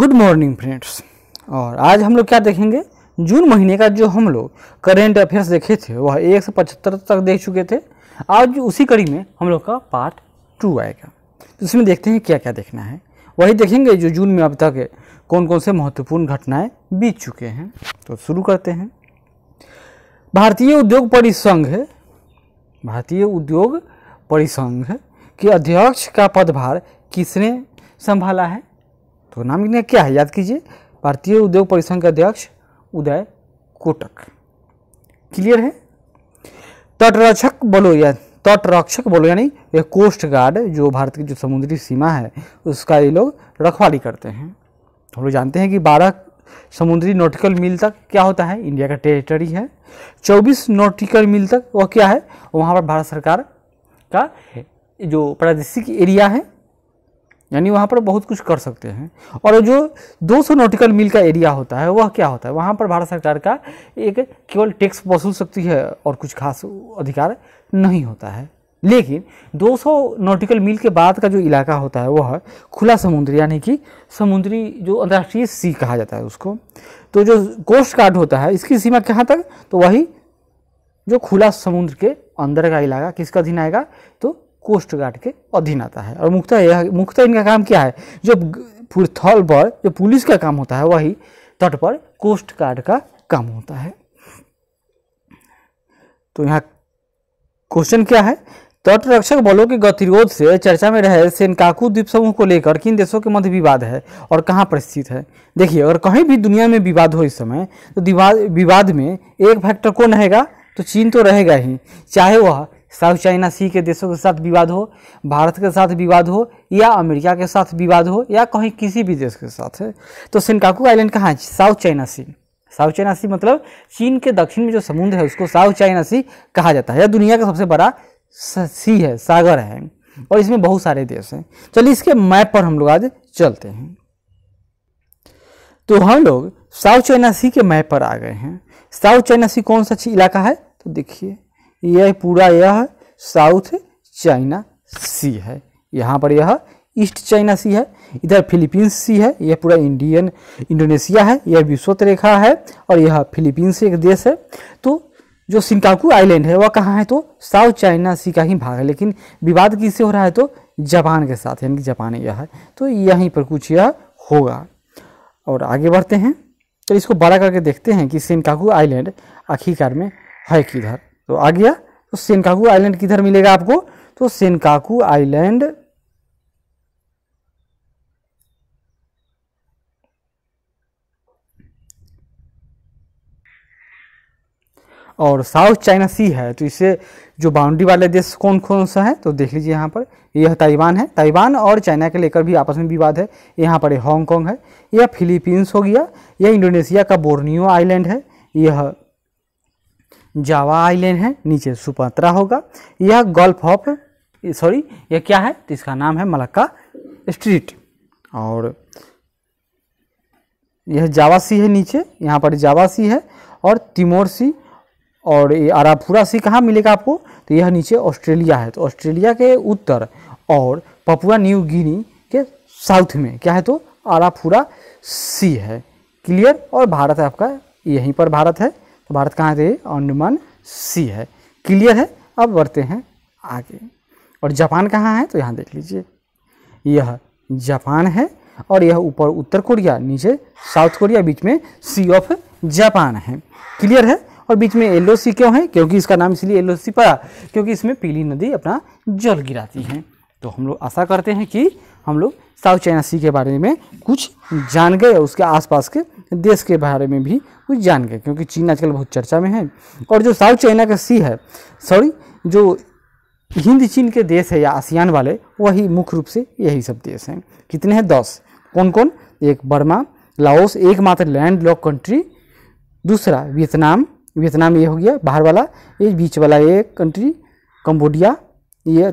good morning friends और आज हम लोग क्या देखेंगे जून महीने का जो हम लोग करेंट अफेयर्स देखे थे वह एक सौ पचहत्तर तक देख चुके थे आज उसी कड़ी में हम लोग का पार्ट टू आएगा तो इसमें देखते हैं क्या क्या देखना है वही देखेंगे जो जून में अब तक कौन कौन से महत्वपूर्ण घटनाएं बीत चुके हैं तो शुरू करते हैं भारतीय उद्योग परिसंघ भारतीय उद्योग परिसंघ के अध्यक्ष का पदभार किसने संभाला है तो नाम गिनना क्या है याद कीजिए भारतीय उद्योग परिसंघ के अध्यक्ष उदय कोटक क्लियर है तटरक्षक बोलो या तटरक्षक बोलो यानी यह कोस्ट गार्ड जो भारत की जो समुद्री सीमा है उसका ये लोग रखवाली करते हैं हम लोग जानते हैं कि बारह समुद्री नोटिकल मील तक क्या होता है इंडिया का टेरिटरी है चौबीस नोटिकल मील तक वह क्या है वहाँ पर भारत सरकार का जो प्रादेशिक एरिया है यानी वहाँ पर बहुत कुछ कर सकते हैं और जो 200 नोटिकल मील का एरिया होता है वह क्या होता है वहाँ पर भारत सरकार का एक केवल टैक्स वसूल सकती है और कुछ खास अधिकार नहीं होता है लेकिन 200 नोटिकल मील के बाद का जो इलाका होता है वह खुला समुद्र यानी कि समुद्री जो अंतर्राष्ट्रीय सी कहा जाता है उसको तो जो कोस्ट गार्ड होता है इसकी सीमा कहाँ तक तो वही जो खुला समुद्र के अंदर का इलाका किसका अधीन आएगा तो कोस्ट गार्ड के अधीन आता है और मुख्यतः यह मुख्यतः इनका काम क्या है जो थल पर जो पुलिस का काम होता है वही तट पर कोस्ट गार्ड का काम होता है तो यहाँ क्वेश्चन क्या है तटरक्षक बलों के गतिरोध से चर्चा में रहे सेनकाकू द्वीप समूह को लेकर किन देशों के मध्य विवाद है और कहाँ पर स्थित है देखिए अगर कहीं भी दुनिया में विवाद हो इस समय तो विवाद में एक फैक्टर कौन रहेगा तो चीन तो रहेगा ही चाहे वह साउथ चाइना सी के देशों के साथ विवाद हो भारत के साथ विवाद हो या अमेरिका के साथ विवाद हो या कहीं किसी भी देश के साथ है तो सिनकाकू आइलैंड कहाँ है South China Sea South China Sea मतलब चीन के दक्षिण में जो समुद्र है उसको साउथ चाइना सी कहा जाता है या दुनिया का सबसे बड़ा सी है सागर है और इसमें बहुत सारे देश हैं चलिए इसके मैप पर हम लोग आज चलते हैं तो हम लोग साउथ चाइना सी के मैप पर आ गए हैं साउथ चाइना सी कौन सा इलाका है तो देखिए यह पूरा यह साउथ चाइना सी है यहाँ पर यह ईस्ट चाइना सी है इधर फिलीपींस सी है यह पूरा इंडियन इंडोनेशिया है यह विश्वत रेखा है और यह फिलीपींस एक देश है तो जो सिंकाकू आइलैंड है वह कहाँ है तो साउथ चाइना सी का ही भाग है लेकिन विवाद किससे हो रहा है तो जापान के साथ यानी कि जापान यह है तो यहीं पर कुछ यह होगा और आगे बढ़ते हैं तो इसको बड़ा करके देखते हैं कि सिंकाकू आइलैंड आखिरकार में है किधर तो आ गया तो सेनकाकू आइलैंड किधर मिलेगा आपको तो सेनकाकू आइलैंड और साउथ चाइना सी है तो इसे जो बाउंड्री वाले देश कौन कौन सा है तो देख लीजिए यहाँ पर यह ताइवान है ताइवान और चाइना के लेकर भी आपस में विवाद है यहाँ पर हांगकांग है यह फिलीपींस हो गया यह इंडोनेशिया का बोर्नियो आइलैंड है यह जावा आइलैंड है नीचे सुपात्रा होगा यह गल्फ ऑफ सॉरी यह क्या है तो इसका नाम है मलक्का स्ट्रीट और यह जावा सी है नीचे यहाँ पर जावा सी है और तिमोर सी और ये अराफुरा सी कहाँ मिलेगा आपको तो यह नीचे ऑस्ट्रेलिया है तो ऑस्ट्रेलिया के उत्तर और पपुआ न्यू गिनी के साउथ में क्या है तो आराफुरा सी है क्लियर और भारत आपका यहीं पर भारत है तो भारत कहाँ थे अंडमान सी है क्लियर है अब बढ़ते हैं आगे और जापान कहाँ है तो यहाँ देख लीजिए यह जापान है और यह ऊपर उत्तर कोरिया नीचे साउथ कोरिया बीच में सी ऑफ जापान है क्लियर है और बीच में एल सी क्यों है क्योंकि इसका नाम इसलिए एल सी पड़ा क्योंकि इसमें पीली नदी अपना जल गिराती है तो हम लोग आशा करते हैं कि हम लोग साउथ चाइना सी के बारे में कुछ जान गए उसके आसपास के देश के बारे में भी कुछ जान गए क्योंकि चीन आजकल बहुत चर्चा में है और जो साउथ चाइना का सी है सॉरी जो हिंद चीन के देश है या आसियान वाले वही मुख्य रूप से यही सब देश हैं कितने हैं दस कौन कौन एक बर्मा लाओस एकमात्र लैंड लॉक कंट्री दूसरा वियतनाम वियतनाम ये हो गया बाहर वाला ये बीच वाला ये कंट्री कंबोडिया ये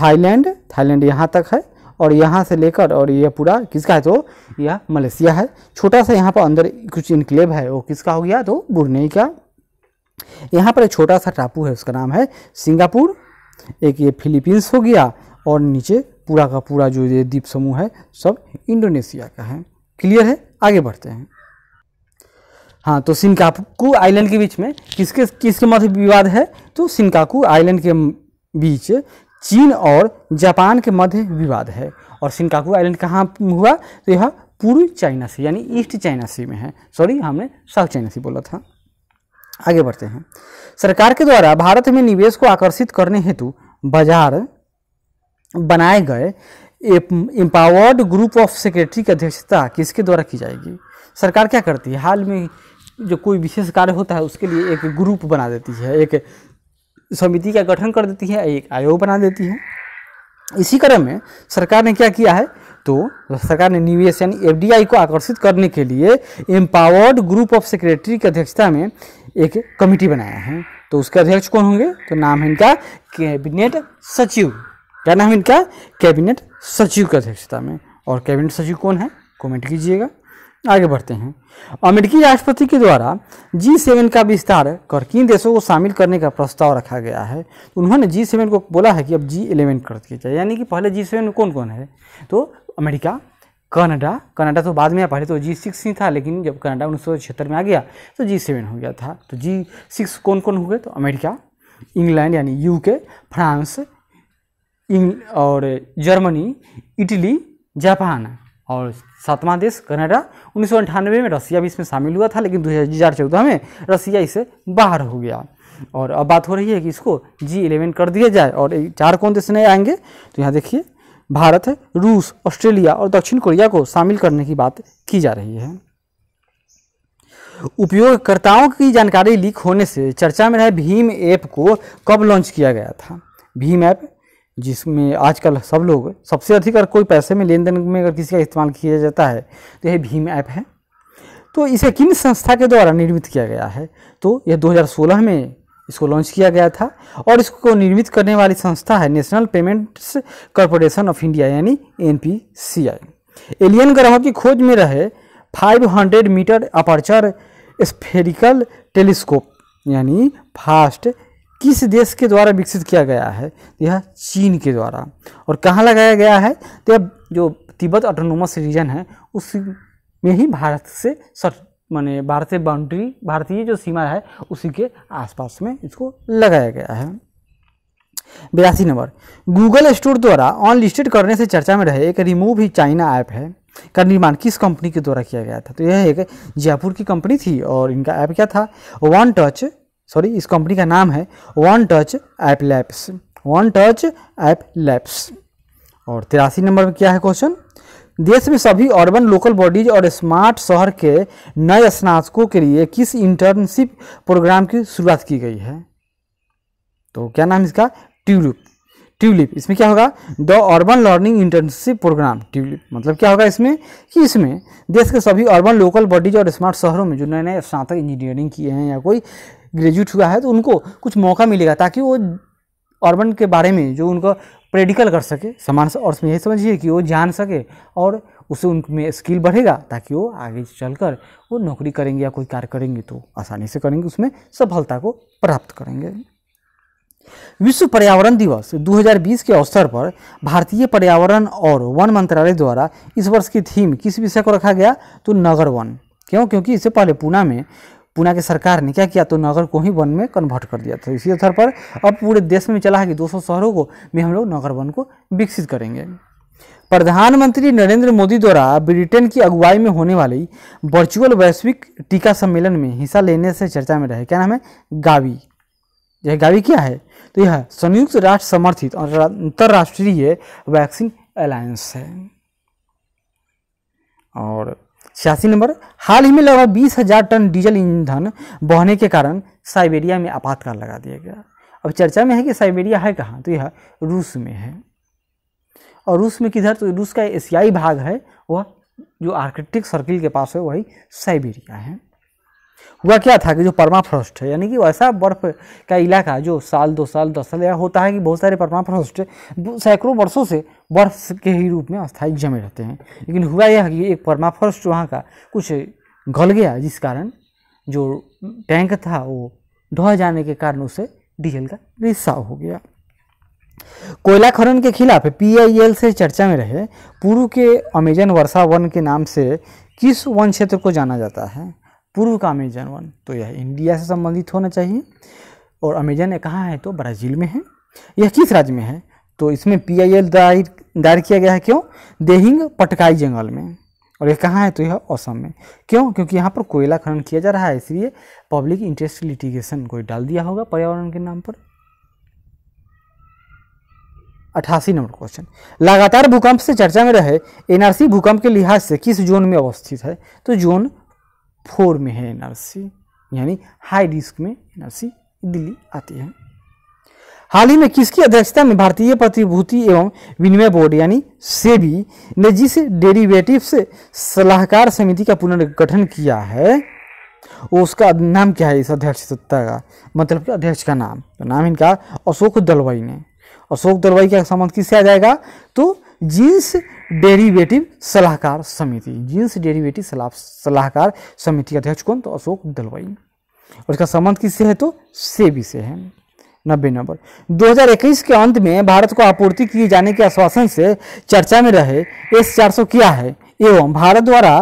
थाईलैंड थाईलैंड यहाँ तक है और यहाँ से लेकर और यह पूरा किसका है तो यह मलेशिया है छोटा सा यहाँ पर अंदर कुछ इनक्लेव है वो किसका हो गया तो बुरनेई का यहाँ पर एक छोटा सा टापू है उसका नाम है सिंगापुर एक ये फिलीपींस हो गया और नीचे पूरा का पूरा जो ये द्वीप समूह है सब इंडोनेशिया का है क्लियर है आगे बढ़ते हैं हाँ तो सिंकाकू आइलैंड के बीच में किसके किसके मध्य विवाद है तो सिंकाकू आइलैंड के बीच चीन और जापान के मध्य विवाद है और सिंकाकू आइलैंड कहाँ हुआ तो यह पूर्व चाइना सी यानी ईस्ट चाइना सी में है सॉरी हमने साउथ चाइना सी बोला था आगे बढ़ते हैं सरकार के द्वारा भारत में निवेश को आकर्षित करने हेतु बाजार बनाए गए एम्पावर्ड ग्रुप ऑफ सेक्रेटरी की अध्यक्षता किसके द्वारा की जाएगी सरकार क्या करती है हाल में जो कोई विशेष कार्य होता है उसके लिए एक ग्रुप बना देती है एक समिति का गठन कर देती है एक आयोग बना देती है इसी क्रम में सरकार ने क्या किया है तो सरकार ने निवेश यानी एफडीआई को आकर्षित करने के लिए एम्पावर्ड ग्रुप ऑफ सेक्रेटरी की अध्यक्षता में एक कमेटी बनाया है तो उसके अध्यक्ष कौन होंगे तो नाम है इनका कैबिनेट सचिव क्या नाम है इनका कैबिनेट सचिव की अध्यक्षता में और कैबिनेट सचिव कौन है कमेंट कीजिएगा आगे बढ़ते हैं अमेरिकी राष्ट्रपति के द्वारा जी सेवन का विस्तार कर किन देशों को शामिल करने का प्रस्ताव रखा गया है तो उन्होंने जी सेवन को बोला है कि अब जी इलेवन कर दिया जाए यानी कि पहले जी सेवन कौन कौन है तो अमेरिका कनाडा कनाडा तो बाद में आया पहले तो जी सिक्स ही था लेकिन जब कनाडा उन्नीस में आ गया तो जी सेवन हो गया था तो जी सिक्स कौन कौन हो गए तो अमेरिका इंग्लैंड यानी यूके फ्रांस इंग और जर्मनी इटली जापान और सातवां देश कनाडा उन्नीस में रसिया भी इसमें शामिल हुआ था लेकिन दो में रसिया इसे बाहर हो गया और अब बात हो रही है कि इसको जी इलेवन कर दिया जाए और चार कौन देश नए आएंगे तो यहाँ देखिए भारत रूस ऑस्ट्रेलिया और दक्षिण कोरिया को शामिल करने की बात की जा रही है उपयोगकर्ताओं की जानकारी लीक होने से चर्चा में रहे भीम ऐप को कब लॉन्च किया गया था भीम ऐप जिसमें आजकल सब लोग सबसे अधिक अगर कोई पैसे में लेन देन में अगर किसी का इस्तेमाल किया जाता है तो यह भीम ऐप है तो इसे किन संस्था के द्वारा निर्मित किया गया है तो यह 2016 में इसको लॉन्च किया गया था और इसको निर्मित करने वाली संस्था है National Payments Corporation of India यानी एन एलियन ग्रहों की खोज में रहे 500 मीटर अपर्चर स्फेरिकल टेलीस्कोप यानी फास्ट किस देश के द्वारा विकसित किया गया है यह चीन के द्वारा और कहाँ लगाया गया है तो यह जो तिब्बत ऑटोनोमस रीजन है उस में ही भारत से सर माने भारतीय बाउंड्री भारतीय जो सीमा है उसी के आसपास में इसको लगाया गया है बयासी नंबर गूगल स्टोर द्वारा अनलिस्टेड करने से चर्चा में रहे एक रिमूव ही चाइना ऐप है का निर्माण किस कंपनी के द्वारा किया गया था तो यह एक जयपुर की कंपनी थी और इनका ऐप क्या था वन टच सॉरी इस कंपनी का नाम है one touch app labs one touch app labs और तिरासी नंबर में क्या है क्वेश्चन देश में सभी अर्बन लोकल बॉडीज और स्मार्ट शहर के नए स्नातकों के लिए किस इंटर्नशिप प्रोग्राम की शुरुआत की गई है तो क्या नाम इसका ट्यूलिप ट्यूलिप इसमें क्या होगा the urban learning internship program TULIP मतलब क्या होगा इसमें कि इसमें देश के सभी अर्बन लोकल बॉडीज और स्मार्ट शहरों में जो नए नए स्नातक इंजीनियरिंग किए हैं या कोई ग्रेजुएट हुआ है तो उनको कुछ मौका मिलेगा ताकि वो अर्बन के बारे में जो उनका प्रेडिकल कर सके समान और उसमें यही समझिए कि वो जान सके और उससे उनमें स्किल बढ़ेगा ताकि वो आगे चलकर वो नौकरी करेंगे या कोई कार्य करेंगे तो आसानी से करेंगे उसमें सफलता को प्राप्त करेंगे विश्व पर्यावरण दिवस 2020 के अवसर पर भारतीय पर्यावरण और वन मंत्रालय द्वारा इस वर्ष की थीम किस विषय को रखा गया तो नगर वन क्यों क्योंकि इससे पहले पूना में पूना के सरकार ने क्या किया तो नगर को ही वन में कन्वर्ट कर दिया था इसी अवसर पर अब पूरे देश में चला है कि 200 शहरों को में हम लोग नगर वन को विकसित करेंगे प्रधानमंत्री नरेंद्र मोदी द्वारा ब्रिटेन की अगुवाई में होने वाली वर्चुअल वैश्विक टीका सम्मेलन में हिस्सा लेने से चर्चा में रहे क्या नाम है गावी यह गावी क्या है तो यह संयुक्त राष्ट्र समर्थित और अंतर्राष्ट्रीय वैक्सीन अलायंस है और छियासी नंबर हाल ही में लगभग बीस हजार टन डीजल ईंधन बहने के कारण साइबेरिया में आपातकाल लगा दिया गया अब चर्चा में है कि साइबेरिया है कहाँ तो यह रूस में है और रूस में किधर तो रूस का एशियाई भाग है वह जो आर्कटिक सर्किल के पास है वही साइबेरिया है हुआ क्या था कि जो परमाफ्रस्ट है यानी कि वैसा बर्फ का इलाका जो साल दो साल दस साल या होता है कि बहुत सारे परमाफ्रॉस्ट सैकड़ों वर्षों से बर्फ के ही रूप में अस्थायी जमे रहते हैं लेकिन हुआ यह कि एक परमाफ्रस्ट वहाँ का कुछ गल गया जिस कारण जो टैंक था वो ढह जाने के कारण उसे डीजल का रिसाव हो गया कोयला खनन के खिलाफ पीआईएल से चर्चा में रहे पूर्व के अमेजन वर्षा वन के नाम से किस वन क्षेत्र को जाना जाता है पूर्व का अमेजन वन तो यह इंडिया से संबंधित होना चाहिए और अमेजन कहाँ है तो ब्राज़ील में है यह किस राज्य में है तो इसमें पी आई एल दायर दायर किया गया है क्यों देहिंग पटकाई जंगल में और यह कहाँ है तो यह असम में क्यों क्योंकि यहाँ पर कोयला खनन किया जा रहा है इसलिए पब्लिक इंटरेस्ट लिटिगेशन कोई डाल दिया होगा पर्यावरण के नाम पर अठासी नंबर क्वेश्चन लगातार भूकंप से चर्चा में रहे एनआरसी भूकंप के लिहाज से किस जोन में अवस्थित है तो जोन फोर में है एनआरसी यानी हाई रिस्क में एनआरसी दिल्ली आती है हाल ही में किसकी अध्यक्षता में भारतीय प्रतिभूति एवं विनिमय बोर्ड यानी सेबी ने जिस डेरिवेटिव से सलाहकार समिति का पुनर्गठन किया है उसका नाम क्या है इस अध्यक्षता का मतलब कि अध्यक्ष का नाम तो नाम इनका अशोक दलवाई ने अशोक दलवाई का संबंध किससे आ जाएगा तो जिस डेरिवेटिव सलाहकार समिति जींस डेरिवेटिव सलाह सलाहकार समिति अध्यक्ष कौन तो अशोक दलवाई और इसका संबंध किससे है तो सेबी से है नब्बे नंबर 2021 के अंत में भारत को आपूर्ति किए जाने के आश्वासन से चर्चा में रहे एस चार क्या है एवं भारत द्वारा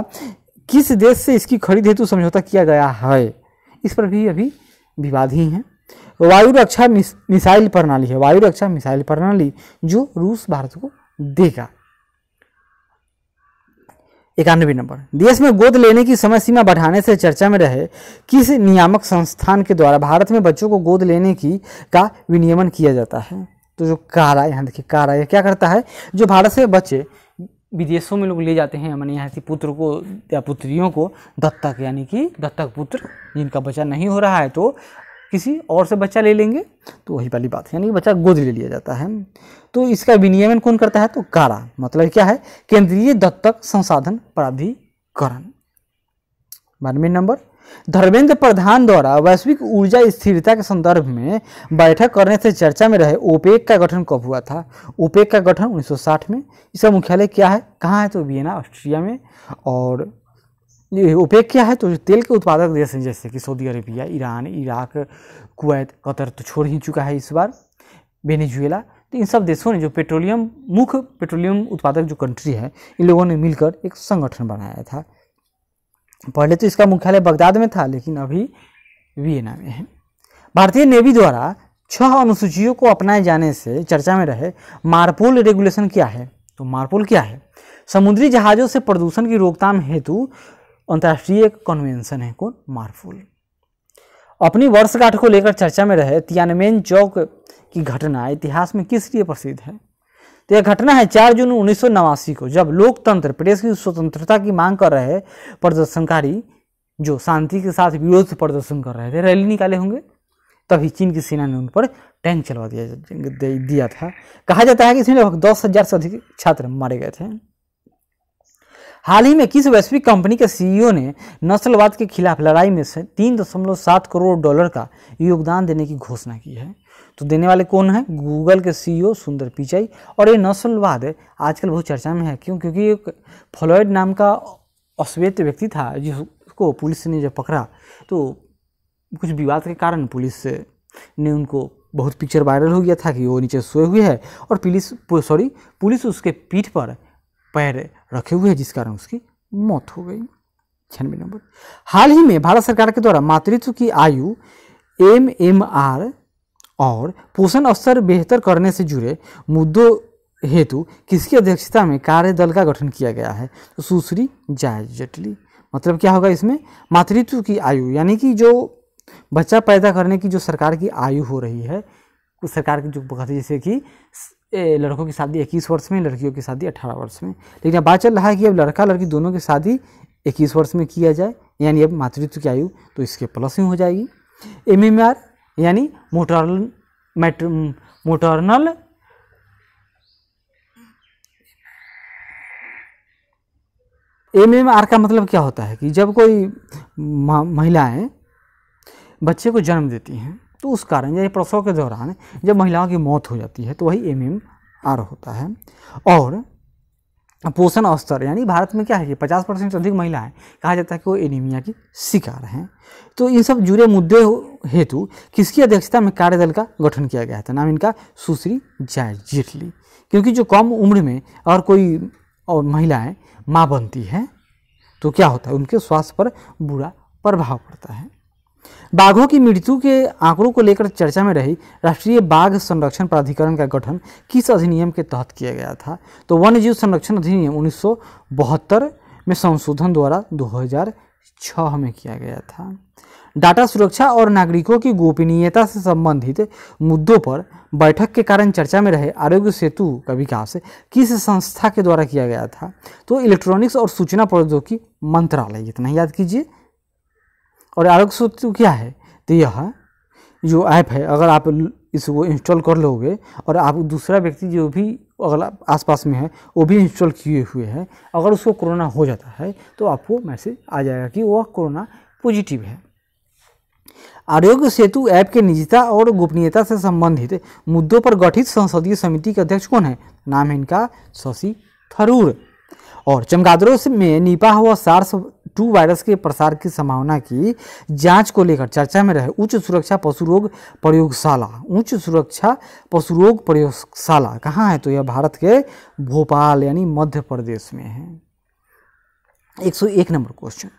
किस देश से इसकी खरीद हेतु समझौता किया गया है इस पर भी अभी विवाद ही है वायु रक्षा मिसाइल प्रणाली है वायु रक्षा मिसाइल प्रणाली जो रूस भारत को देगा इक्यानवे नंबर देश में गोद लेने की समय सीमा बढ़ाने से चर्चा में रहे किस नियामक संस्थान के द्वारा भारत में बच्चों को गोद लेने की का विनियमन किया जाता है तो जो कारा यहाँ देखिए कारा यह क्या करता है जो भारत से बच्चे विदेशों में लोग ले जाते हैं मैंने यहाँ से पुत्र को या पुत्रियों को दत्तक यानी कि दत्तक पुत्र जिनका बच्चा नहीं हो रहा है तो किसी और से बच्चा ले लेंगे तो वही वाली बात है यानी कि बच्चा गोद ले लिया जाता है तो इसका विनियमन कौन करता है तो कारा मतलब क्या है केंद्रीय दत्तक संसाधन प्राधिकरण बानवे नंबर धर्मेंद्र प्रधान द्वारा वैश्विक ऊर्जा स्थिरता के संदर्भ में बैठक करने से चर्चा में रहे ओपेक का गठन कब हुआ था ओपेक का गठन 1960 में इसका मुख्यालय क्या है कहाँ है तो वियना ऑस्ट्रिया में और ओपेक क्या है तो तेल के उत्पादक देश हैं जैसे कि Saudi Arabia Iran Iraq Kuwait Qatar तो छोड़ ही चुका है इस बार वेनेजुएला तो इन सब देशों ने जो पेट्रोलियम मुख्य पेट्रोलियम उत्पादक जो कंट्री है इन लोगों ने मिलकर एक संगठन बनाया था पहले तो इसका मुख्यालय बगदाद में था लेकिन अभी वियना में है भारतीय नेवी द्वारा छह अनुसूचियों को अपनाए जाने से चर्चा में रहे मारपोल रेगुलेशन क्या है तो मारपोल क्या है समुद्री जहाज़ों से प्रदूषण की रोकथाम हेतु अंतर्राष्ट्रीय कन्वेंशन है कौन मारपोल अपनी वर्षगांठ को लेकर चर्चा में रहे तियानमेन चौक की घटना इतिहास में किस लिए प्रसिद्ध है तो यह घटना है चार जून उन्नीस को जब लोकतंत्र प्रेस की स्वतंत्रता की मांग कर रहे प्रदर्शनकारी जो शांति के साथ विरोध प्रदर्शन कर रहे थे रैली निकाले होंगे तभी चीन की सेना ने उन पर टैंक चलवा दिया दिया था कहा जाता है कि इसमें लगभग दस हज़ार से अधिक छात्र मारे गए थे हाल ही में किस वैश्विक कंपनी के सीईओ e ने नस्लवाद के खिलाफ लड़ाई में से तीन दशमलव सात करोड़ डॉलर का योगदान देने की घोषणा की है तो देने वाले कौन हैं गूगल के सीईओ e सुंदर पिचाई और ये नस्लवाद आजकल बहुत चर्चा में है क्यों क्योंकि एक फ्लॉयड नाम का अश्वेत व्यक्ति था जिसको पुलिस ने जब पकड़ा तो कुछ विवाद के कारण पुलिस ने उनको बहुत पिक्चर वायरल हो गया था कि वो नीचे सोए हुए है और पुलिस सॉरी पुलिस उसके पीठ पर पैर रखे हुए हैं जिस कारण उसकी मौत हो गई छियानवे नंबर हाल ही में भारत सरकार के द्वारा मातृत्व की आयु एम एम आर और पोषण स्तर बेहतर करने से जुड़े मुद्दों हेतु किसकी अध्यक्षता में कार्य दल का गठन किया गया है तो सुश्री जाय जेटली मतलब क्या होगा इसमें मातृत्व की आयु यानी कि जो बच्चा पैदा करने की जो सरकार की आयु हो रही है उस सरकार की जो जैसे कि लड़कों की शादी इक्कीस वर्ष में लड़कियों की शादी अठारह वर्ष में लेकिन अब बात चल रहा है कि अब लड़का लड़की दोनों की शादी इक्कीस वर्ष में किया जाए यानी अब मातृत्व की आयु तो इसके प्लस ही हो जाएगी एम एम आर यानी motor mat maternal M M R का मतलब क्या होता है कि जब कोई महिलाएं बच्चे को जन्म देती हैं तो उस कारण यानी प्रसव के दौरान जब महिलाओं की मौत हो जाती है तो वही एम एम आर होता है और पोषण स्तर यानी भारत में क्या है कि 50 परसेंट से अधिक महिलाएं कहा जाता है कि वो एनीमिया की शिकार हैं तो इन सब जुड़े मुद्दे हेतु किसकी अध्यक्षता में कार्यदल का गठन किया गया था नाम इनका सुश्री जय जेटली क्योंकि जो कम उम्र में और कोई और महिलाएं माँ बनती हैं तो क्या होता है उनके स्वास्थ्य पर बुरा प्रभाव पड़ता है बाघों की मृत्यु के आंकड़ों को लेकर चर्चा में रही राष्ट्रीय बाघ संरक्षण प्राधिकरण का गठन किस अधिनियम के तहत किया गया था तो वन्य जीव संरक्षण अधिनियम उन्नीस में संशोधन द्वारा 2006 में किया गया था डाटा सुरक्षा और नागरिकों की गोपनीयता से संबंधित मुद्दों पर बैठक के कारण चर्चा में रहे आरोग्य सेतु का विकास किस संस्था के द्वारा किया गया था तो इलेक्ट्रॉनिक्स और सूचना प्रौद्योगिकी मंत्रालय इतना याद कीजिए और आरोग्य सेतु तो क्या है तो यह जो ऐप है अगर आप इसको इंस्टॉल कर लोगे और आप दूसरा व्यक्ति जो भी अगला आसपास में है वो भी इंस्टॉल किए हुए हैं अगर उसको कोरोना हो जाता है तो आपको मैसेज आ जाएगा कि वह कोरोना पॉजिटिव है आरोग्य सेतु ऐप के निजता और गोपनीयता से संबंधित मुद्दों पर गठित संसदीय समिति के अध्यक्ष कौन है नाम है इनका शशि थरूर और चमगादड़ों में निपाह व सार्स टू वायरस के प्रसार की संभावना की जांच को लेकर चर्चा में रहे उच्च सुरक्षा पशु रोग प्रयोगशाला उच्च सुरक्षा पशु रोग प्रयोगशाला कहाँ है तो यह भारत के भोपाल यानी मध्य प्रदेश में है 101 नंबर क्वेश्चन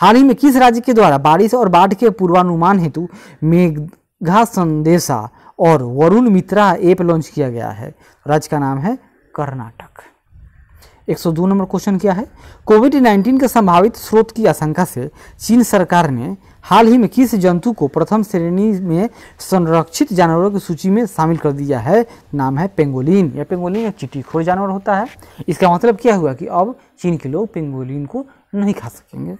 हाल ही में किस राज्य के द्वारा बारिश और बाढ़ के पूर्वानुमान हेतु मेघा संदेशा और वरुण मित्रा ऐप लॉन्च किया गया है तो राज्य का नाम है कर्नाटक 102 नंबर क्वेश्चन क्या है कोविड 19 के संभावित स्रोत की आशंका से चीन सरकार ने हाल ही में किस जंतु को प्रथम श्रेणी में संरक्षित जानवरों की सूची में शामिल कर दिया है नाम है पेंगोलिन या पेंगोलिन एक चिट्टीखोर जानवर होता है इसका मतलब क्या हुआ कि अब चीन के लोग पेंगोलिन को नहीं खा सकेंगे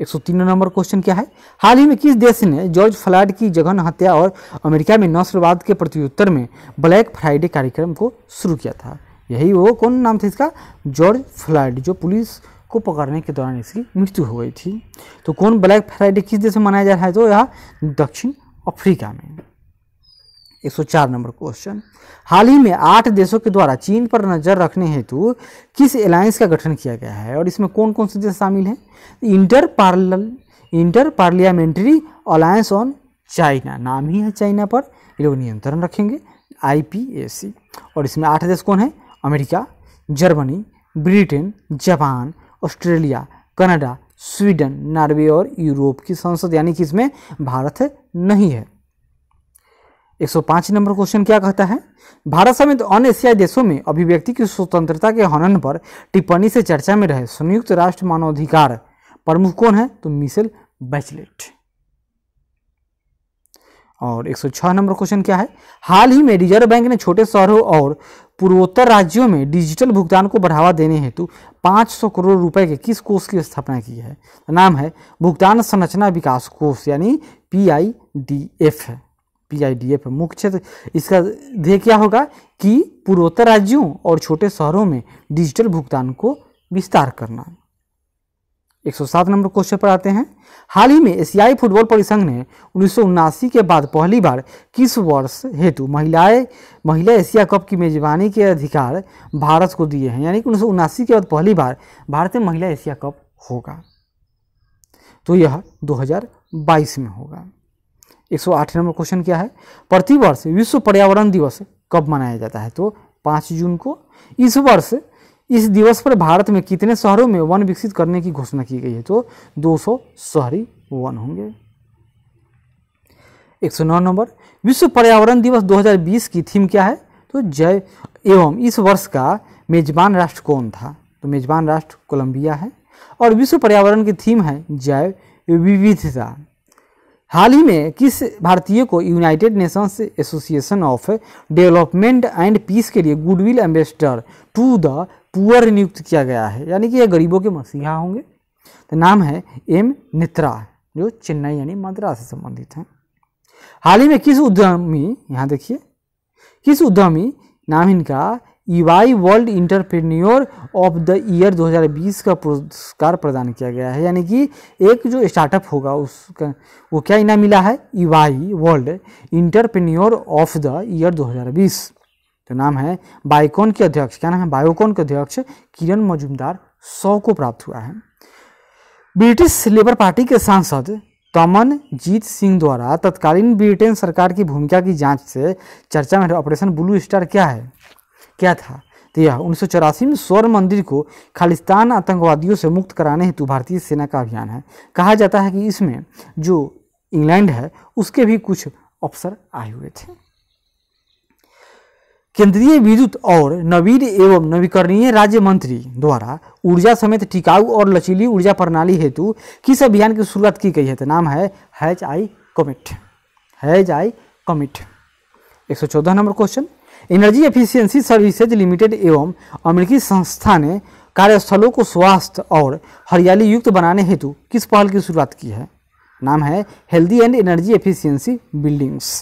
एक सौ तीन नंबर क्वेश्चन क्या है हाल ही में किस देश ने जॉर्ज फ्लाड की जघन हत्या और अमेरिका में नस्लवाद के प्रत्युत्तर में ब्लैक फ्राइडे कार्यक्रम को शुरू किया था यही वो कौन नाम था इसका जॉर्ज फ्लाइड जो पुलिस को पकड़ने के दौरान इसकी मृत्यु हो गई थी तो कौन ब्लैक फ्राइडे किस देश में मनाया जा रहा है तो यह दक्षिण अफ्रीका में 104 नंबर क्वेश्चन हाल ही में आठ देशों के द्वारा चीन पर नज़र रखने हेतु किस अलायंस का गठन किया गया है और इसमें कौन कौन से देश शामिल हैं inter parl inter parliamentary alliance on China नाम ही है चाइना पर ये लोग नियंत्रण रखेंगे आई और इसमें आठ देश कौन है America Germany Britain Japan Australia Canada Sweden Norway और यूरोप की संसद यानी कि इसमें भारत नहीं है 105 नंबर क्वेश्चन क्या कहता है भारत समेत अन्य एशियाई देशों में अभिव्यक्ति की स्वतंत्रता के हनन पर टिप्पणी से चर्चा में रहे संयुक्त राष्ट्र मानवाधिकार प्रमुख कौन है तो मिसेल बैचलेट और 106 नंबर क्वेश्चन क्या है हाल ही में रिजर्व बैंक ने छोटे शहरों और पूर्वोत्तर राज्यों में डिजिटल भुगतान को बढ़ावा देने हेतु 500 करोड़ रुपए के किस कोष की स्थापना की है नाम है भुगतान संरचना विकास कोष यानी पी आई डी एफ है पी आई डी एफ मुख्य क्षेत्र इसका ध्येय क्या होगा कि पूर्वोत्तर राज्यों और छोटे शहरों में डिजिटल भुगतान को विस्तार करना 107 नंबर क्वेश्चन पर आते हैं हाल ही में एशियाई फुटबॉल परिसंघ ने उन्नीस के बाद पहली बार किस वर्ष हेतु महिलाएं महिला एशिया कप की मेजबानी के अधिकार भारत को दिए हैं यानी कि उन्नीस के बाद पहली बार भारत में महिला एशिया कप होगा तो यह 2022 में होगा 108 नंबर क्वेश्चन क्या है प्रतिवर्ष विश्व पर्यावरण दिवस कब मनाया जाता है तो पाँच जून को इस वर्ष इस दिवस पर भारत में कितने शहरों में वन विकसित करने की घोषणा की गई है तो 200 शहरी वन होंगे एक सौ नौ नंबर विश्व पर्यावरण दिवस 2020 की थीम क्या है तो जय एवं इस वर्ष का मेजबान राष्ट्र कौन था तो मेजबान राष्ट्र कोलंबिया है और विश्व पर्यावरण की थीम है जैव विविधता हाल ही में किस भारतीय को United Nations Association of Development and Peace के लिए goodwill ambassador to the poor नियुक्त किया गया है यानी कि ये गरीबों के मसीहा होंगे तो नाम है एम नित्रा जो चेन्नई यानी मद्रास से संबंधित हैं हाल ही में किस उद्यमी यहाँ देखिए किस उद्यमी नाम इनका EY world entrepreneur of the year 2020 का पुरस्कार प्रदान किया गया है यानी कि एक जो स्टार्टअप होगा उसका वो क्या इनाम मिला है EY world entrepreneur of the year 2020 तो नाम है बायकॉन के अध्यक्ष क्या नाम है बायोकॉन के अध्यक्ष किरण मजुमदार सौ को प्राप्त हुआ है ब्रिटिश लेबर पार्टी के सांसद तमन जीत सिंह द्वारा तत्कालीन ब्रिटेन सरकार की भूमिका की जांच से चर्चा में ऑपरेशन ब्लू स्टार क्या है क्या था तो यह उन्नीस में स्वर्ण मंदिर को खालिस्तान आतंकवादियों से मुक्त कराने हेतु भारतीय सेना का अभियान है कहा जाता है कि इसमें जो इंग्लैंड है उसके भी कुछ अफसर आए हुए थे केंद्रीय विद्युत और नवीन एवं नवीकरणीय राज्य मंत्री द्वारा ऊर्जा समेत टिकाऊ और लचीली ऊर्जा प्रणाली हेतु किस अभियान की शुरुआत की गई है तो नाम है has I commit has I commit एक सौ चौदह number question energy efficiency services limited एवं अमेरिकी संस्था ने कार्यस्थलों को स्वास्थ्य और हरियाली युक्त बनाने हेतु किस पहल की शुरुआत की है नाम है healthy and energy efficiency buildings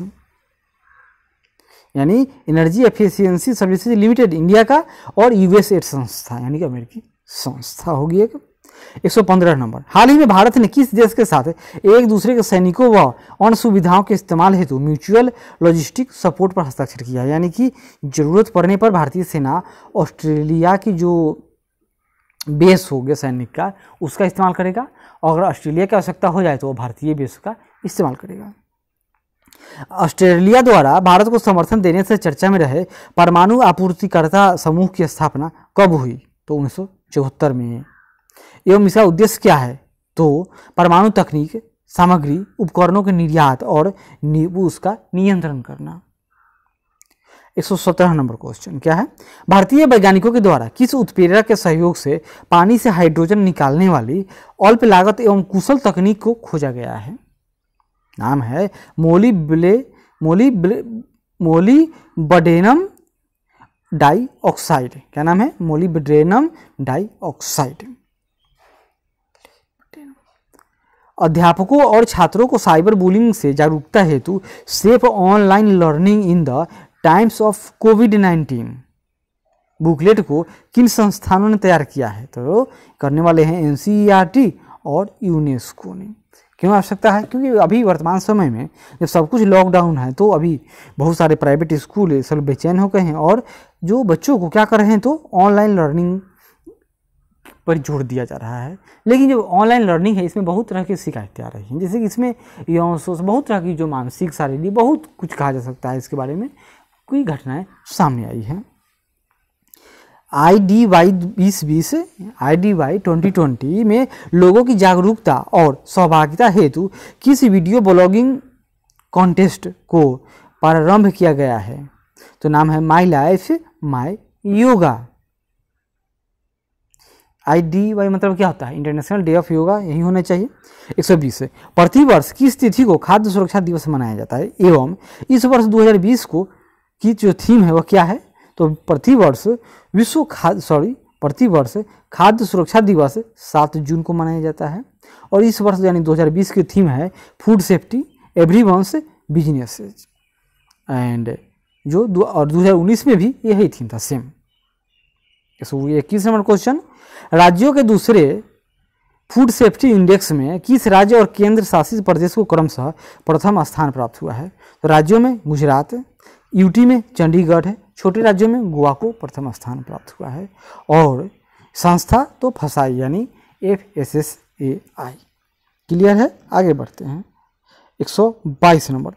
यानी energy efficiency services limited India का और यूएस एड संस्था यानी कि अमेरिकी संस्था होगी एक एक सौ पंद्रह नंबर हाल ही में भारत ने किस देश के साथ एक दूसरे के सैनिकों व अन्य सुविधाओं के इस्तेमाल हेतु म्यूचुअल लॉजिस्टिक सपोर्ट पर हस्ताक्षर किया यानी कि जरूरत पड़ने पर भारतीय सेना ऑस्ट्रेलिया की जो बेस हो गया सैनिक का उसका इस्तेमाल करेगा और अगर ऑस्ट्रेलिया की आवश्यकता हो जाए तो वो भारतीय बेस का इस्तेमाल करेगा ऑस्ट्रेलिया द्वारा भारत को समर्थन देने से चर्चा में रहे परमाणु आपूर्तिकर्ता समूह की स्थापना कब हुई तो उन्नीस में एवं इसका उद्देश्य क्या है तो परमाणु तकनीक सामग्री उपकरणों के निर्यात और उसका नियंत्रण करना एक सौ सत्रह नंबर क्वेश्चन क्या है भारतीय वैज्ञानिकों के द्वारा किस उत्प्रेरक के सहयोग से पानी से हाइड्रोजन निकालने वाली अल्प लागत एवं कुशल तकनीक को खोजा गया है नाम है मोली ब्ले मोली ब्ले मोली बडेनम डाई ऑक्साइड क्या नाम है मोली बडेनम डाई ऑक्साइड अध्यापकों और छात्रों को साइबर बुलिंग से जागरूकता हेतु safe online learning in the times of COVID nineteen booklet को किन संस्थानों ने तैयार किया है तो करने वाले हैं एन और यूनेस्को ने क्यों आवश्यकता है क्योंकि अभी वर्तमान समय में जब सब कुछ लॉकडाउन है तो अभी बहुत सारे प्राइवेट स्कूल सब बेचैन हो गए हैं और जो बच्चों को क्या कर रहे हैं तो ऑनलाइन लर्निंग पर जोड़ दिया जा रहा है लेकिन जो ऑनलाइन लर्निंग है इसमें बहुत तरह की शिकायतें आ रही हैं जैसे कि इसमें यौन शोष बहुत तरह की जो मानसिक शारीरिक बहुत कुछ कहा जा सकता है इसके बारे में कई घटनाएँ सामने आई हैं आई डी वाई बीस बीस I D Y twenty twenty में लोगों की जागरूकता और सहभागिता हेतु किस वीडियो ब्लॉगिंग कॉन्टेस्ट को प्रारंभ किया गया है तो नाम है my life my yoga I D Y मतलब क्या होता है इंटरनेशनल डे ऑफ योगा यही होना चाहिए 120 प्रतिवर्ष किस तिथि को खाद्य सुरक्षा दिवस मनाया जाता है एवं इस वर्ष 2020 को की जो थीम है वह क्या है तो प्रतिवर्ष विश्व खाद्य सॉरी प्रतिवर्ष खाद्य सुरक्षा दिवस सात जून को मनाया जाता है और इस वर्ष यानी 2020 की थीम है food safety everyone's business and जो और 2019 में भी यही थीम था सेम सो इक्कीस नंबर क्वेश्चन राज्यों के दूसरे फूड सेफ्टी इंडेक्स में किस राज्य और केंद्र शासित प्रदेश को क्रमशः प्रथम स्थान प्राप्त हुआ है तो राज्यों में गुजरात यूटी में चंडीगढ़ है छोटे राज्यों में गोवा को प्रथम स्थान प्राप्त हुआ है और संस्था तो फसाई यानी F S S A I clear है आगे बढ़ते हैं 122 नंबर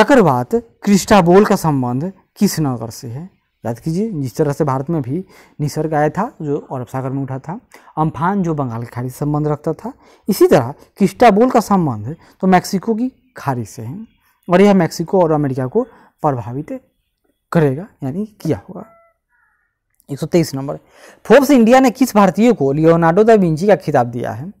चक्रवात क्रिस्टाबोल का संबंध किस नगर से है याद कीजिए जिस तरह से भारत में भी निसर्ग आया था जो अरब सागर में उठा था अम्फान जो बंगाल की खाड़ी से संबंध रखता था इसी तरह क्रिस्टाबोल का संबंध तो मैक्सिको की खाड़ी से है और यह मैक्सिको और अमेरिका को प्रभावित करेगा यानी किया होगा 123 नंबर फोर्स इंडिया ने किस भारतीय को लियोनार्डो द विंची का खिताब दिया है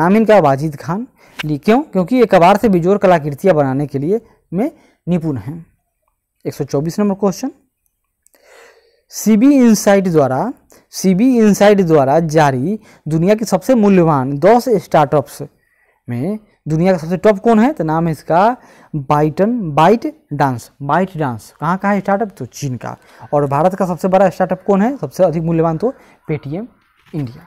नाम इनका वाजिद खान ली क्यों क्योंकि ये कबार से बिजोर कलाकृतियाँ बनाने के लिए में निपुण हैं 124 नंबर क्वेश्चन सीबी इंसाइट द्वारा सीबी इंसाइट द्वारा जारी दुनिया की सबसे मूल्यवान 10 स्टार्टअप्स में दुनिया का सबसे टॉप कौन है तो नाम है इसका बाइटन बाइट डांस बाइट डांस कहाँ कहाँ है स्टार्टअप तो चीन का और भारत का सबसे बड़ा स्टार्टअप कौन है सबसे अधिक मूल्यवान तो पेटीएम इंडिया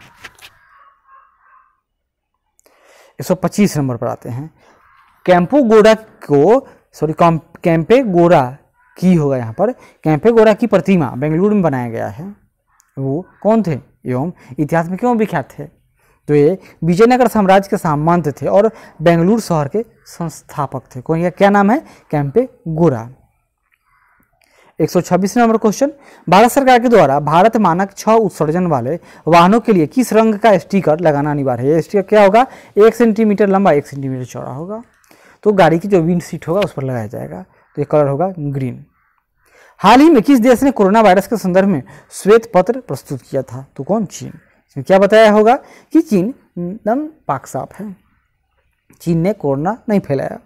125 नंबर पर आते हैं कैंपो गोरा को सॉरी कैंपे गोरा की होगा यहाँ पर कैंपे गोरा की प्रतिमा बेंगलुरु में बनाया गया है वो कौन थे एवं इतिहास में क्यों विख्यात थे तो ये विजयनगर साम्राज्य के सामंत थे और बेंगलुरु शहर के संस्थापक थे कौन या क्या नाम है कैंपे गोरा 126 नंबर क्वेश्चन भारत सरकार के द्वारा भारत मानक छः उत्सर्जन वाले वाहनों के लिए किस रंग का स्टिकर लगाना अनिवार्य है ये स्टिकर क्या होगा एक सेंटीमीटर लंबा एक सेंटीमीटर चौड़ा होगा तो गाड़ी की जो विंड सीट होगा उस पर लगाया जाएगा तो ये कलर होगा ग्रीन हाल ही में किस देश ने कोरोना वायरस के संदर्भ में श्वेत पत्र प्रस्तुत किया था तो कौन चीन इसमें क्या बताया होगा कि चीन एकदम पाक साफ है चीन ने कोरोना नहीं फैलाया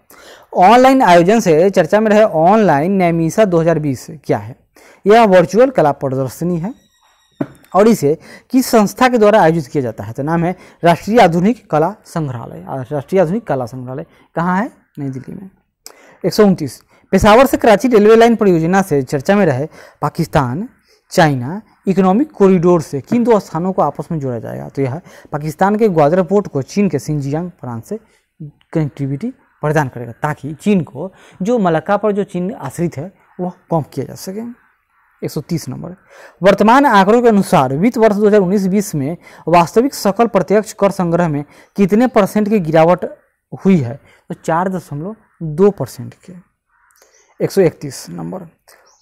ऑनलाइन आयोजन से चर्चा में रहे ऑनलाइन नैमीसा 2020 क्या है यह वर्चुअल कला प्रदर्शनी है और इसे किस संस्था के द्वारा आयोजित किया जाता है तो नाम है राष्ट्रीय आधुनिक कला संग्रहालय राष्ट्रीय आधुनिक कला संग्रहालय कहाँ है नई दिल्ली में एक पेशावर से कराची रेलवे लाइन परियोजना से चर्चा में रहे पाकिस्तान चाइना इकोनॉमिक कॉरिडोर से किन दो स्थानों को आपस में जोड़ा जाएगा तो यह पाकिस्तान के ग्वादर पोर्ट को चीन के सिंजियांग प्रांत से कनेक्टिविटी प्रदान करेगा ताकि चीन को जो मलक्का पर जो चीन आश्रित है वह कम किया जा सके 130 नंबर वर्तमान आंकड़ों के अनुसार वित्त वर्ष 2019-20 में वास्तविक सकल प्रत्यक्ष कर संग्रह में कितने परसेंट की गिरावट हुई है तो चार दशमलव दो परसेंट के 131 नंबर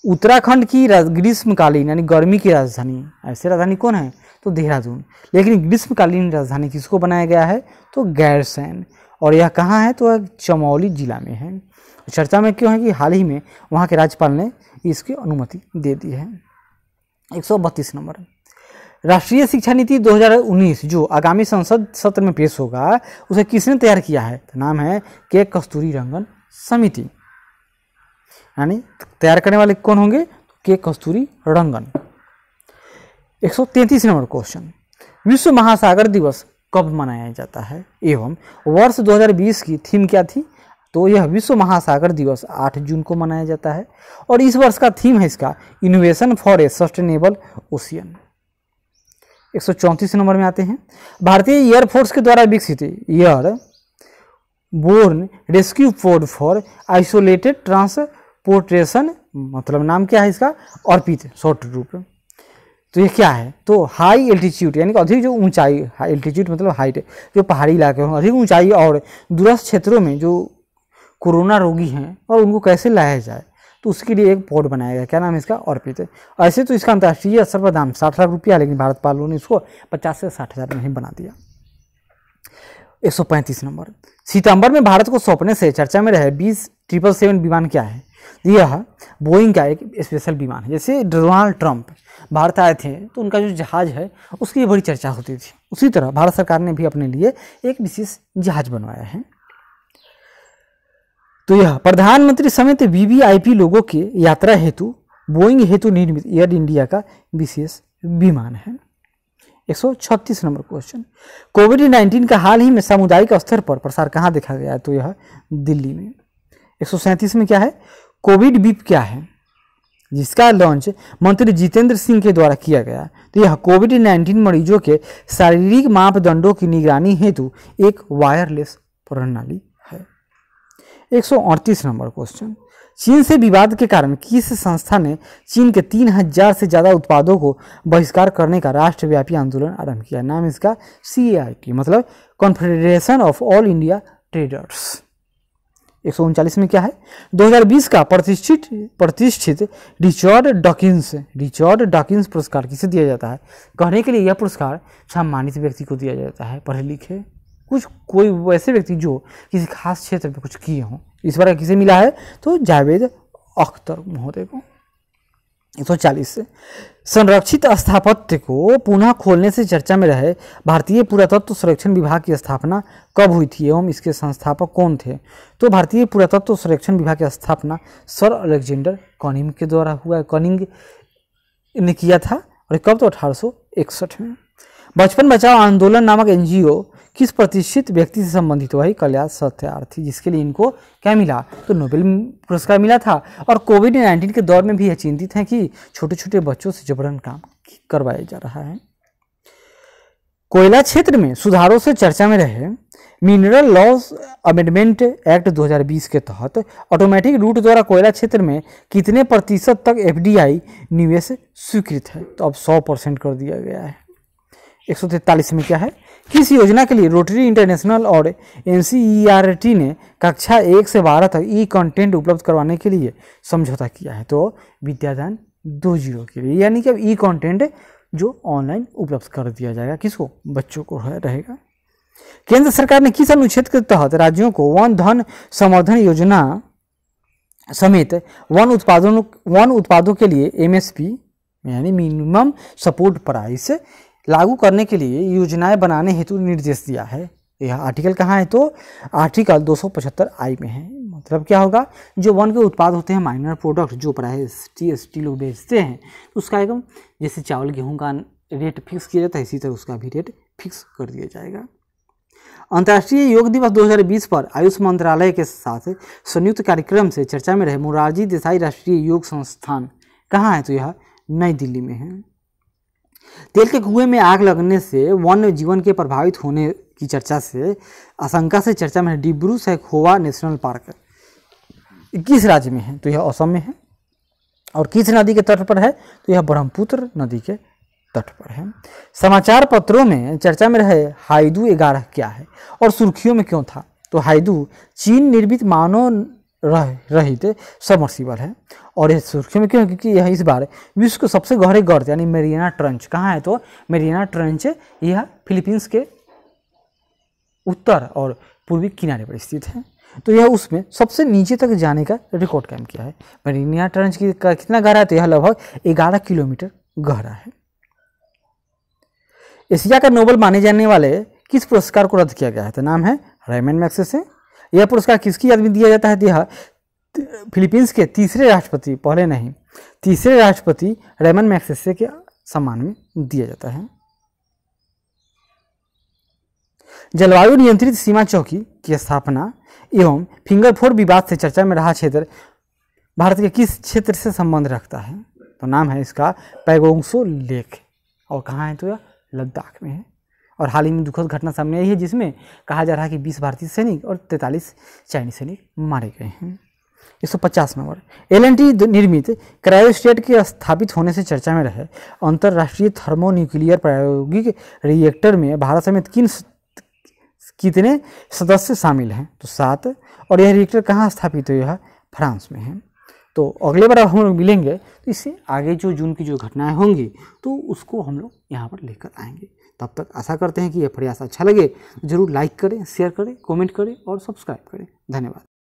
उत्तराखंड की ग्रीष्मकालीन यानी गर्मी की राजधानी ऐसे राजधानी कौन है तो देहरादून लेकिन ग्रीष्मकालीन राजधानी किसको बनाया गया है तो गैरसैन और यह कहाँ है तो चमौली जिला में है चर्चा में क्यों है कि हाल ही में वहाँ के राज्यपाल ने इसकी अनुमति दे दी है एक नंबर राष्ट्रीय शिक्षा नीति 2019 जो आगामी संसद सत्र में पेश होगा उसे किसने तैयार किया है तो नाम है के कस्तूरी रंगन समिति यानी तैयार करने वाले कौन होंगे के कस्तूरी रंगन 133 नंबर क्वेश्चन विश्व महासागर दिवस कब मनाया जाता है एवं वर्ष 2020 की थीम क्या थी तो यह विश्व महासागर दिवस 8 जून को मनाया जाता है और इस वर्ष का थीम है इसका innovation for a sustainable ocean 134 number में आते हैं भारतीय एयरफोर्स के द्वारा विकसित airborne rescue pod for isolated transportation मतलब नाम क्या है इसका अर्पित शॉर्ट रूप तो ये क्या है तो हाई एल्टीट्यूड यानी कि अधिक जो ऊंचाई हाई एल्टीट्यूड मतलब हाइट जो पहाड़ी इलाके हों अधिक ऊंचाई और दूरस्थ क्षेत्रों में जो कोरोना रोगी हैं और उनको कैसे लाया जाए तो उसके लिए एक पोर्ट बनाया गया क्या नाम है इसका अर्पित ऐसे तो इसका अंतर्राष्ट्रीय स्तर पर दाम साठ लाख रुपया लेकिन भारत पालों ने इसको पचास से साठ हज़ार में ही बना दिया पैंतीस नंबर सितंबर में भारत को सौंपने से चर्चा में रहे बीस ट्रिपल सेवन विमान क्या है यह बोइंग का एक स्पेशल विमान है जैसे डोनाल्ड ट्रंप भारत आए थे तो उनका जो जहाज़ है उसकी बड़ी चर्चा होती थी उसी तरह भारत सरकार ने भी अपने लिए एक विशेष जहाज़ बनवाया है तो यह प्रधानमंत्री समेत वीवीआईपी लोगों के यात्रा हेतु बोइंग हेतु निर्मित एयर इंडिया का विशेष विमान है 136 नंबर क्वेश्चन कोविड नाइन्टीन का हाल ही में सामुदायिक स्तर पर प्रसार कहाँ देखा गया है तो यह दिल्ली में एक में क्या है कोविड बीप क्या है जिसका लॉन्च मंत्री जितेंद्र सिंह के द्वारा किया गया तो यह कोविड नाइन्टीन मरीजों के शारीरिक मापदंडों की निगरानी हेतु एक वायरलेस प्रणाली है एक नंबर क्वेश्चन चीन से विवाद के कारण किस संस्था ने चीन के तीन हजार से ज़्यादा उत्पादों को बहिष्कार करने का राष्ट्रव्यापी आंदोलन आरंभ किया नाम इसका सी मतलब confederation of all India traders एक में क्या है 2020 का प्रतिष्ठित प्रतिष्ठित रिचर्ड डॉकिंस रिचर्ड डॉकिंस पुरस्कार किसे दिया जाता है कहने के लिए यह पुरस्कार सम्मानित व्यक्ति को दिया जाता है पढ़े लिखे कुछ कोई वैसे व्यक्ति जो किसी खास क्षेत्र में कुछ किए हों इस बार किसे मिला है तो जावेद अख्तर महोदय को एक सौ चालीस से संरक्षित स्थापत्य को पुनः खोलने से चर्चा में रहे भारतीय पुरातत्व संरक्षण विभाग की स्थापना कब हुई थी एवं इसके संस्थापक कौन थे तो भारतीय पुरातत्व संरक्षण विभाग की स्थापना सर अलेक्जेंडर कॉनिंग के द्वारा हुआ कॉनिंग ने किया था और कब तो अठारह में बचपन बचाओ आंदोलन नामक एनजीओ किस प्रतिष्ठित व्यक्ति से संबंधित हुआ ही कल्याण सत्यार्थी जिसके लिए इनको क्या मिला तो नोबेल पुरस्कार मिला था और कोविड नाइन्टीन के दौर में भी यह चिंतित हैं कि छोटे छोटे बच्चों से जबरन काम करवाया जा रहा है कोयला क्षेत्र में सुधारों से चर्चा में रहे मिनरल लॉस अमेंडमेंट एक्ट 2020 के तहत ऑटोमेटिक रूट द्वारा कोयला क्षेत्र में कितने प्रतिशत तक एफ निवेश स्वीकृत है तो अब 100 परसेंट कर दिया गया है एक में क्या है किस योजना के लिए रोटरी इंटरनेशनल और एन e ने कक्षा एक से बारह तक ई कंटेंट उपलब्ध करवाने के लिए समझौता किया है तो विद्यादान दो जीरो के लिए यानी कि अब ई कंटेंट जो ऑनलाइन उपलब्ध कर दिया जाएगा किसको बच्चों को रहेगा केंद्र सरकार ने किस अनुच्छेद के तहत राज्यों को वन धन संवर्धन योजना समेत वन उत्पादों वन उत्पादों के लिए एमएसपी यानी मिनिमम सपोर्ट प्राइस लागू करने के लिए योजनाएं बनाने हेतु निर्देश दिया है तो यह आर्टिकल कहाँ है तो आर्टिकल 275 आई में है मतलब क्या होगा जो वन के उत्पाद होते हैं माइनर प्रोडक्ट जो प्राय टी एस लोग बेचते हैं तो उसका एकदम जैसे चावल गेहूँ का रेट फिक्स किया जाता है इसी तरह उसका भी रेट फिक्स कर दिया जाएगा अंतर्राष्ट्रीय योग दिवस 2020 पर आयुष मंत्रालय के साथ संयुक्त कार्यक्रम से चर्चा में रहे मोरारजी देसाई राष्ट्रीय योग संस्थान कहाँ है तो यह नई दिल्ली में है तेल के कुएं में आग लगने से वन्य जीवन के प्रभावित होने की चर्चा से आशंका से चर्चा में है डिब्रू सैखोवा नेशनल पार्क किस राज्य में है तो यह असम में है और किस नदी के तट पर है तो यह ब्रह्मपुत्र नदी के तट पर है समाचार पत्रों में चर्चा में रहे हाइदू ग्यारह क्या है और सुर्खियों में क्यों था तो हाइदू चीन निर्मित मानव रह रहित सबमर्सिबल है और यह सुर्खियों में क्यों क्योंकि यह इस बार विश्व के सबसे गहरे गर्त यानी मेरियना ट्रंच कहाँ है तो मेरियना ट्रंच यह फिलीपींस के उत्तर और पूर्वी किनारे पर स्थित है तो यह उसमें सबसे नीचे तक जाने का रिकॉर्ड कायम किया है मेरिना ट्रंच की का कितना गहरा है तो यह लगभग ग्यारह किलोमीटर गहरा है एशिया का नोबल माने जाने वाले किस पुरस्कार को रद्द किया गया है तो नाम है रेमन मैक्से यह पुरस्कार किसकी याद में दिया जाता है फिलीपींस के तीसरे राष्ट्रपति पहले नहीं तीसरे राष्ट्रपति रेमन मैक्सेसे के सम्मान में दिया जाता है जलवायु नियंत्रित सीमा चौकी की स्थापना एवं फिंगर फोर विवाद से चर्चा में रहा क्षेत्र भारत के किस क्षेत्र से संबंध रखता है तो नाम है इसका पैगोंगसो लेक और कहाँ है तो यह लद्दाख में है और हाल ही में दुखद घटना सामने आई है जिसमें कहा जा रहा है कि बीस भारतीय सैनिक और तैंतालीस चाइनीज सैनिक मारे गए हैं एक सौ पचास नंबर एल निर्मित क्रायोस्टेट के स्थापित होने से चर्चा में रहे अंतर्राष्ट्रीय थर्मोन्यूक्लियर प्रायोगिक रिएक्टर में भारत समेत किन कितने सदस्य शामिल हैं तो सात और यह रिएक्टर कहाँ स्थापित हुआ है फ्रांस में है तो अगले बार हम लोग मिलेंगे तो इससे आगे जो जून की जो घटनाएं होंगी तो उसको हम लोग यहाँ पर लेकर आएंगे तब तक आशा करते हैं कि यह प्रयास अच्छा लगे जरूर लाइक करें शेयर करें कमेंट करें और सब्सक्राइब करें धन्यवाद